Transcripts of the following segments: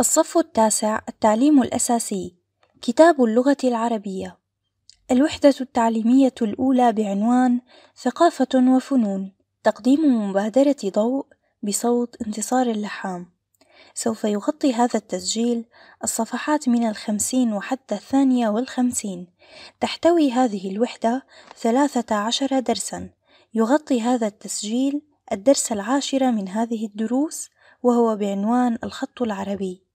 الصف التاسع التعليم الأساسي كتاب اللغة العربية الوحدة التعليمية الأولى بعنوان ثقافة وفنون تقديم مبادرة ضوء بصوت انتصار اللحام سوف يغطي هذا التسجيل الصفحات من الخمسين وحتى الثانية والخمسين تحتوي هذه الوحدة ثلاثة عشر درسا يغطي هذا التسجيل الدرس العاشر من هذه الدروس وهو بعنوان الخط العربي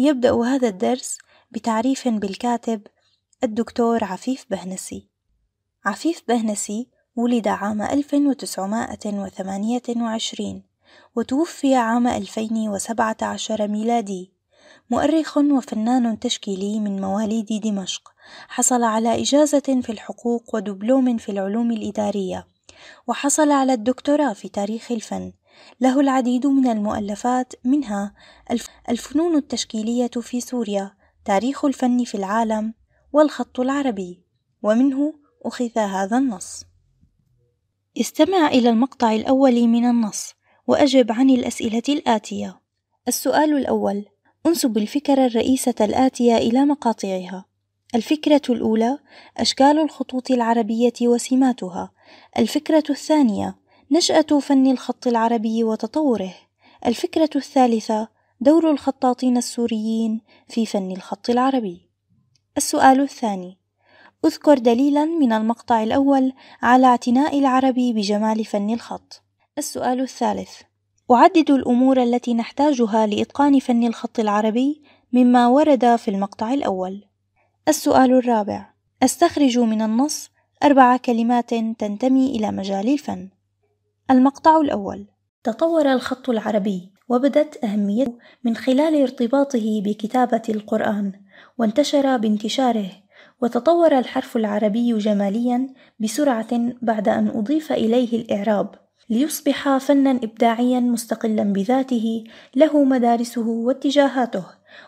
يبدأ هذا الدرس بتعريف بالكاتب الدكتور عفيف بهنسي عفيف بهنسي ولد عام 1928 وتوفي عام 2017 ميلادي مؤرخ وفنان تشكيلي من مواليد دمشق حصل على إجازة في الحقوق ودبلوم في العلوم الإدارية وحصل على الدكتوراه في تاريخ الفن له العديد من المؤلفات منها الفنون التشكيلية في سوريا تاريخ الفن في العالم والخط العربي ومنه أخذ هذا النص استمع إلى المقطع الأول من النص وأجب عن الأسئلة الآتية السؤال الأول انسب الفكرة الرئيسة الآتية إلى مقاطعها الفكرة الأولى أشكال الخطوط العربية وسماتها الفكرة الثانية نشأة فن الخط العربي وتطوره الفكرة الثالثة دور الخطاطين السوريين في فن الخط العربي السؤال الثاني اذكر دليلا من المقطع الأول على اعتناء العربي بجمال فن الخط السؤال الثالث أعدد الأمور التي نحتاجها لإتقان فن الخط العربي مما ورد في المقطع الأول السؤال الرابع استخرج من النص أربع كلمات تنتمي إلى مجال الفن المقطع الأول تطور الخط العربي وبدت أهميته من خلال ارتباطه بكتابة القرآن وانتشر بانتشاره وتطور الحرف العربي جماليا بسرعة بعد أن أضيف إليه الإعراب ليصبح فنا إبداعيا مستقلا بذاته له مدارسه واتجاهاته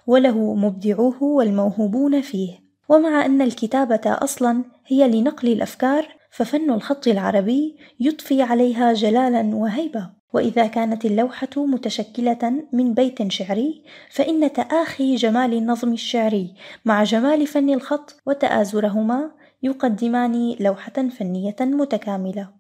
وله مبدعوه والموهوبون فيه ومع أن الكتابة أصلا هي لنقل الأفكار ففن الخط العربي يضفي عليها جلالا وهيبه واذا كانت اللوحه متشكله من بيت شعري فان تاخي جمال النظم الشعري مع جمال فن الخط وتازرهما يقدمان لوحه فنيه متكامله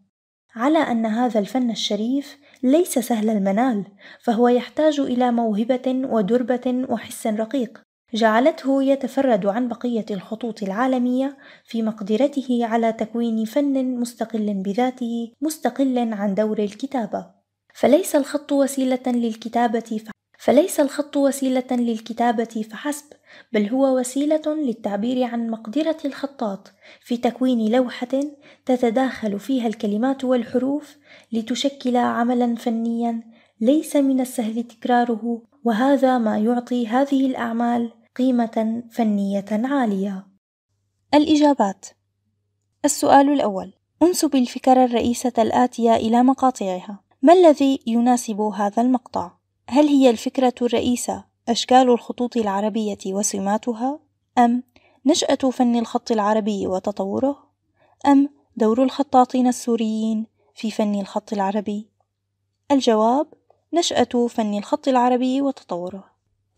على ان هذا الفن الشريف ليس سهل المنال فهو يحتاج الى موهبه ودربه وحس رقيق جعلته يتفرد عن بقية الخطوط العالمية في مقدرته على تكوين فن مستقل بذاته مستقل عن دور الكتابة فليس الخط وسيلة للكتابة فحسب فليس الخط وسيلة للكتابة فحسب، بل هو وسيلة للتعبير عن مقدرة الخطاط في تكوين لوحة تتداخل فيها الكلمات والحروف لتشكل عملا فنيا ليس من السهل تكراره، وهذا ما يعطي هذه الأعمال قيمة فنية عالية. الإجابات السؤال الأول انسب الفكرة الرئيسة الآتية إلى مقاطعها ما الذي يناسب هذا المقطع؟ هل هي الفكرة الرئيسة أشكال الخطوط العربية وسماتها؟ أم نشأة فن الخط العربي وتطوره؟ أم دور الخطاطين السوريين في فن الخط العربي؟ الجواب نشأة فن الخط العربي وتطوره.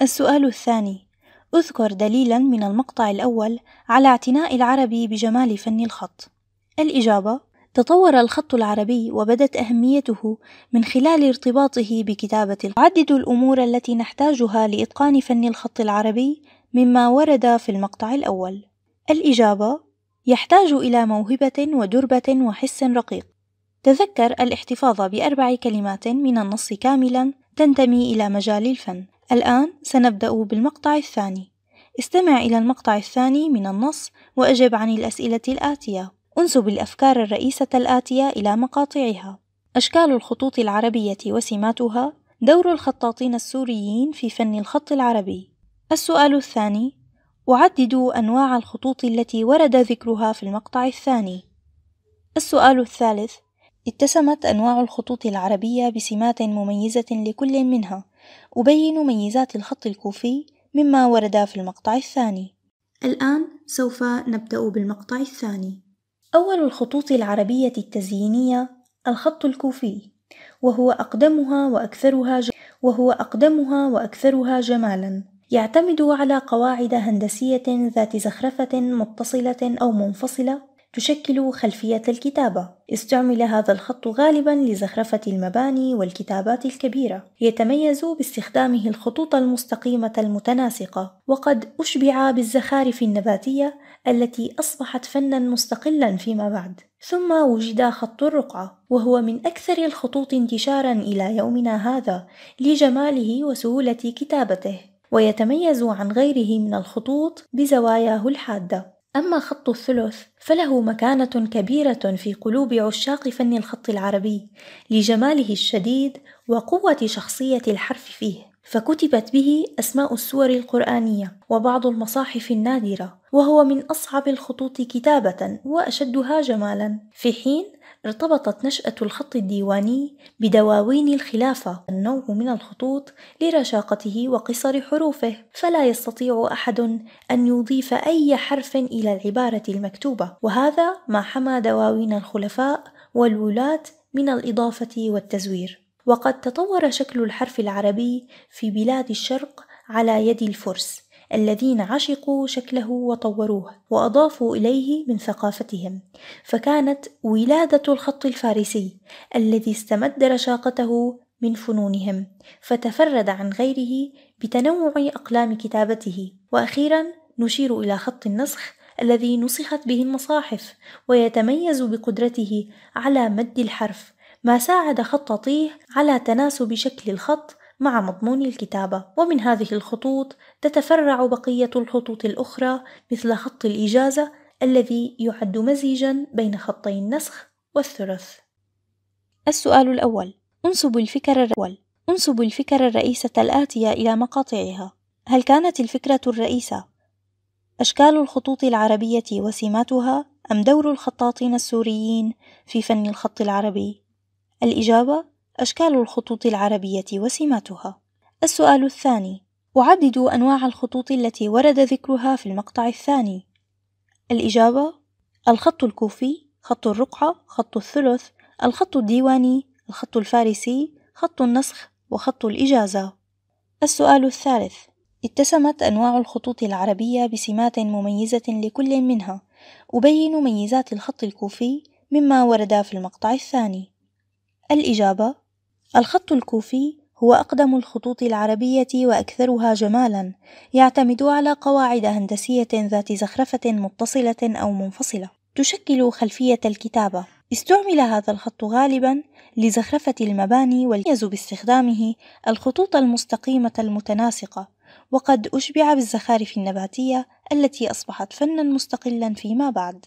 السؤال الثاني اذكر دليلا من المقطع الأول على اعتناء العربي بجمال فن الخط الإجابة تطور الخط العربي وبدت أهميته من خلال ارتباطه بكتابة عدد الأمور التي نحتاجها لإتقان فن الخط العربي مما ورد في المقطع الأول الإجابة يحتاج إلى موهبة ودربة وحس رقيق تذكر الاحتفاظ بأربع كلمات من النص كاملا تنتمي إلى مجال الفن الآن سنبدأ بالمقطع الثاني استمع إلى المقطع الثاني من النص وأجب عن الأسئلة الآتية انسب الأفكار الرئيسة الآتية إلى مقاطعها أشكال الخطوط العربية وسماتها دور الخطاطين السوريين في فن الخط العربي السؤال الثاني أعدد أنواع الخطوط التي ورد ذكرها في المقطع الثاني السؤال الثالث اتسمت أنواع الخطوط العربية بسمات مميزة لكل منها أبين ميزات الخط الكوفي مما ورد في المقطع الثاني الآن سوف نبدأ بالمقطع الثاني أول الخطوط العربية التزيينية الخط الكوفي وهو أقدمها وأكثرها ج... وهو أقدمها وأكثرها جمالا يعتمد على قواعد هندسية ذات زخرفة متصلة أو منفصلة تشكل خلفية الكتابة استعمل هذا الخط غالبا لزخرفة المباني والكتابات الكبيرة يتميز باستخدامه الخطوط المستقيمة المتناسقة وقد أشبع بالزخارف النباتية التي أصبحت فنا مستقلا فيما بعد ثم وجد خط الرقعة وهو من أكثر الخطوط انتشارا إلى يومنا هذا لجماله وسهولة كتابته ويتميز عن غيره من الخطوط بزواياه الحاده أما خط الثلث فله مكانة كبيرة في قلوب عشاق فن الخط العربي لجماله الشديد وقوة شخصية الحرف فيه فكتبت به أسماء السور القرآنية وبعض المصاحف النادرة وهو من أصعب الخطوط كتابة وأشدها جمالا في حين ارتبطت نشأة الخط الديواني بدواوين الخلافة النوع من الخطوط لرشاقته وقصر حروفه فلا يستطيع أحد أن يضيف أي حرف إلى العبارة المكتوبة وهذا ما حمى دواوين الخلفاء والولاة من الإضافة والتزوير وقد تطور شكل الحرف العربي في بلاد الشرق على يد الفرس الذين عشقوا شكله وطوروه واضافوا اليه من ثقافتهم فكانت ولاده الخط الفارسي الذي استمد رشاقته من فنونهم فتفرد عن غيره بتنوع اقلام كتابته واخيرا نشير الى خط النسخ الذي نسخت به المصاحف ويتميز بقدرته على مد الحرف ما ساعد خطاطيه على تناسب شكل الخط مع مضمون الكتابة ومن هذه الخطوط تتفرع بقية الخطوط الأخرى مثل خط الإجازة الذي يعد مزيجا بين خطي النسخ والثلث السؤال الأول انسب الفكرة الأول انسب الفكرة الرئيسة الآتية إلى مقاطعها هل كانت الفكرة الرئيسة أشكال الخطوط العربية وسماتها أم دور الخطاطين السوريين في فن الخط العربي؟ الإجابة أشكال الخطوط العربية وسماتها. السؤال الثاني: أعدد أنواع الخطوط التي ورد ذكرها في المقطع الثاني. الإجابة: الخط الكوفي، خط الرقعة، خط الثلث، الخط الديواني، الخط الفارسي، خط النسخ، وخط الإجازة. السؤال الثالث: اتسمت أنواع الخطوط العربية بسمات مميزة لكل منها. أبين ميزات الخط الكوفي مما ورد في المقطع الثاني. الإجابة: الخط الكوفي هو أقدم الخطوط العربية وأكثرها جمالًا، يعتمد على قواعد هندسية ذات زخرفة متصلة أو منفصلة تشكل خلفية الكتابة. استعمل هذا الخط غالبًا لزخرفة المباني، ويميز باستخدامه الخطوط المستقيمة المتناسقة، وقد أشبع بالزخارف النباتية التي أصبحت فنًا مستقلًا فيما بعد.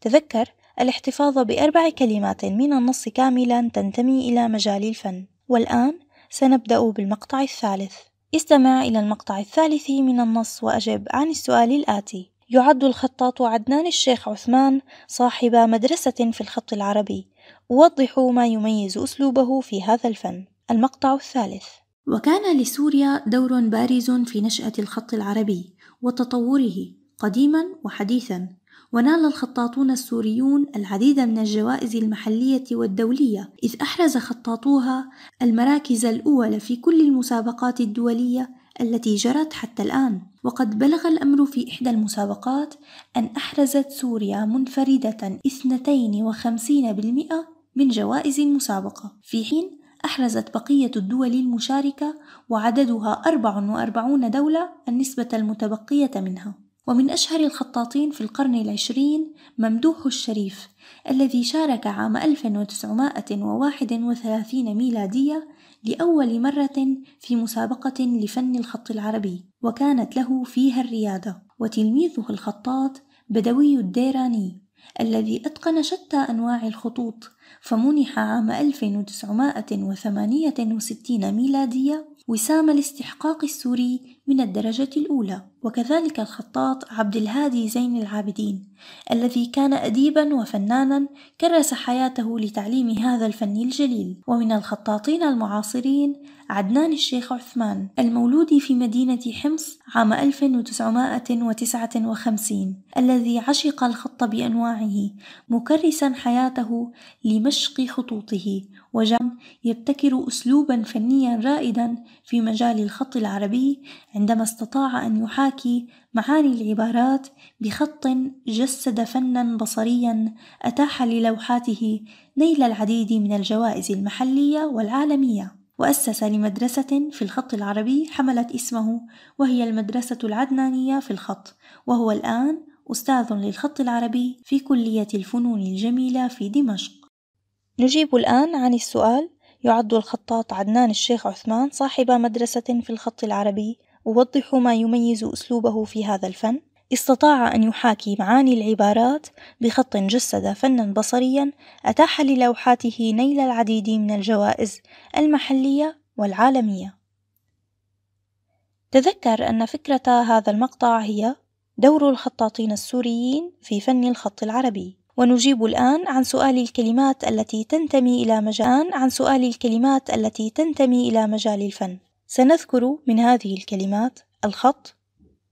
تذكر الاحتفاظ بأربع كلمات من النص كاملا تنتمي إلى مجال الفن والآن سنبدأ بالمقطع الثالث استمع إلى المقطع الثالث من النص وأجب عن السؤال الآتي يعد الخطاط عدنان الشيخ عثمان صاحب مدرسة في الخط العربي أوضح ما يميز أسلوبه في هذا الفن المقطع الثالث وكان لسوريا دور بارز في نشأة الخط العربي وتطوره قديما وحديثا ونال الخطاطون السوريون العديد من الجوائز المحلية والدولية إذ أحرز خطاطوها المراكز الأولى في كل المسابقات الدولية التي جرت حتى الآن وقد بلغ الأمر في إحدى المسابقات أن أحرزت سوريا منفردة 52% من جوائز المسابقة في حين أحرزت بقية الدول المشاركة وعددها 44 دولة النسبة المتبقية منها ومن أشهر الخطاطين في القرن العشرين ممدوح الشريف الذي شارك عام 1931 ميلادية لأول مرة في مسابقة لفن الخط العربي وكانت له فيها الريادة وتلميذه الخطاط بدوي الديراني الذي أتقن شتى أنواع الخطوط فمنح عام 1968 ميلادية وسام الاستحقاق السوري من الدرجة الأولى وكذلك الخطاط عبد الهادي زين العابدين الذي كان أديبا وفنانا كرس حياته لتعليم هذا الفن الجليل ومن الخطاطين المعاصرين عدنان الشيخ عثمان المولود في مدينة حمص عام 1959 الذي عشق الخط بأنواعه مكرسا حياته لمشق خطوطه وجم يبتكر أسلوبا فنيا رائدا في مجال الخط العربي عندما استطاع أن يحاكي معاني العبارات بخط جسد فنا بصريا أتاح للوحاته نيل العديد من الجوائز المحلية والعالمية وأسس لمدرسة في الخط العربي حملت اسمه وهي المدرسة العدنانية في الخط وهو الآن أستاذ للخط العربي في كلية الفنون الجميلة في دمشق نجيب الآن عن السؤال يعد الخطاط عدنان الشيخ عثمان صاحب مدرسة في الخط العربي أوضحُ ما يميز أسلوبه في هذا الفن استطاع أن يحاكي معاني العبارات بخط جسد فنا بصريا أتاح للوحاته نيل العديد من الجوائز المحلية والعالمية تذكر أن فكرة هذا المقطع هي دور الخطاطين السوريين في فن الخط العربي ونجيب الآن عن سؤال الكلمات التي تنتمي إلى مجال عن سؤال الكلمات التي تنتمي إلى مجال الفن سنذكر من هذه الكلمات الخط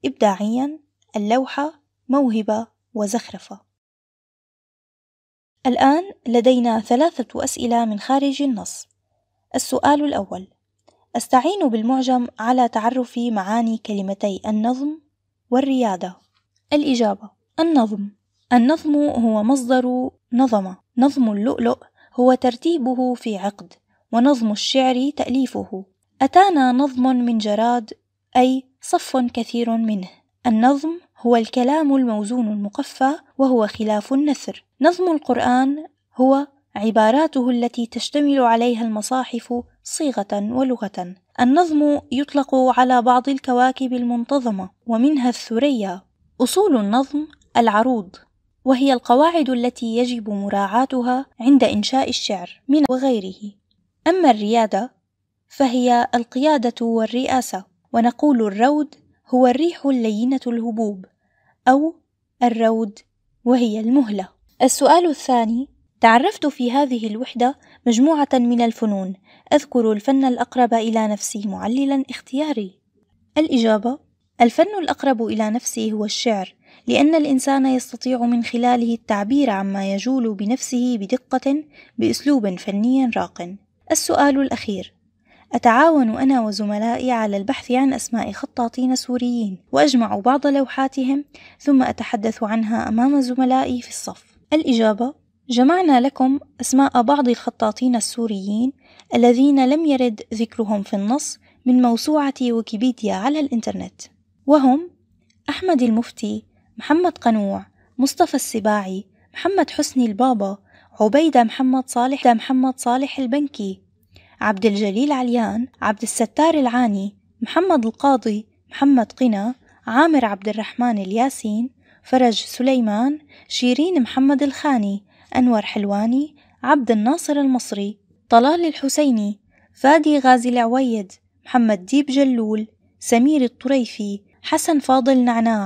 إبداعيا اللوحة موهبة وزخرفة الآن لدينا ثلاثة أسئلة من خارج النص السؤال الأول أستعين بالمعجم على تعرف معاني كلمتي النظم والريادة الإجابة النظم النظم هو مصدر نظم نظم اللؤلؤ هو ترتيبه في عقد ونظم الشعر تأليفه أتانا نظم من جراد أي صف كثير منه النظم هو الكلام الموزون المقفى وهو خلاف النثر نظم القرآن هو عباراته التي تشتمل عليها المصاحف صيغة ولغة النظم يطلق على بعض الكواكب المنتظمة ومنها الثريا أصول النظم العروض وهي القواعد التي يجب مراعاتها عند إنشاء الشعر من وغيره أما الريادة فهي القيادة والرئاسة ونقول الرود هو الريح اللينة الهبوب أو الرود وهي المهلة السؤال الثاني تعرفت في هذه الوحدة مجموعة من الفنون أذكر الفن الأقرب إلى نفسي معللا اختياري الإجابة الفن الأقرب إلى نفسي هو الشعر لأن الإنسان يستطيع من خلاله التعبير عما يجول بنفسه بدقة بأسلوب فني راق السؤال الأخير أتعاون أنا وزملائي على البحث عن أسماء خطاطين سوريين وأجمع بعض لوحاتهم ثم أتحدث عنها أمام زملائي في الصف الإجابة جمعنا لكم أسماء بعض الخطاطين السوريين الذين لم يرد ذكرهم في النص من موسوعة ويكيبيديا على الإنترنت وهم أحمد المفتي محمد قنوع مصطفى السباعي محمد حسني البابا عبيدة محمد صالح محمد صالح البنكي عبد الجليل عليان عبد الستار العاني محمد القاضي محمد قنا عامر عبد الرحمن الياسين فرج سليمان شيرين محمد الخاني أنور حلواني عبد الناصر المصري طلال الحسيني فادي غازي العويد محمد ديب جلول سمير الطريفي حسن فاضل نعناع